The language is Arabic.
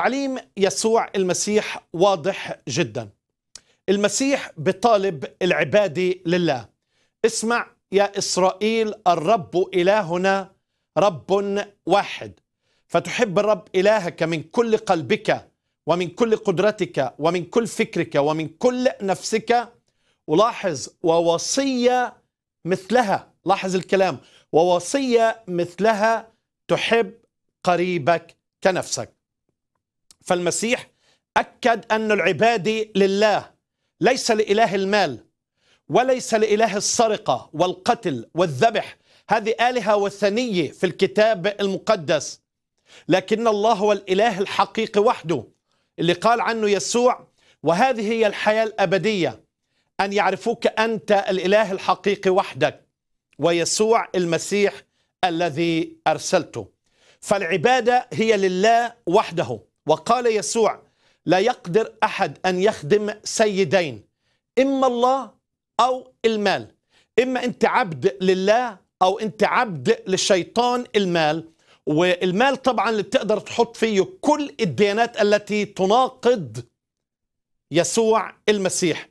تعليم يسوع المسيح واضح جدا المسيح بطالب العبادة لله اسمع يا إسرائيل الرب إلهنا رب واحد فتحب الرب إلهك من كل قلبك ومن كل قدرتك ومن كل فكرك ومن كل نفسك ولاحظ ووصية مثلها لاحظ الكلام ووصية مثلها تحب قريبك كنفسك فالمسيح أكد أن العبادة لله ليس لإله المال وليس لإله السرقة والقتل والذبح هذه آلهة وثنية في الكتاب المقدس لكن الله هو الإله الحقيقي وحده اللي قال عنه يسوع وهذه هي الحياة الأبدية أن يعرفوك أنت الإله الحقيقي وحدك ويسوع المسيح الذي أرسلته فالعبادة هي لله وحده وقال يسوع لا يقدر أحد أن يخدم سيدين إما الله أو المال إما أنت عبد لله أو أنت عبد للشيطان المال والمال طبعا اللي بتقدر تحط فيه كل الديانات التي تناقض يسوع المسيح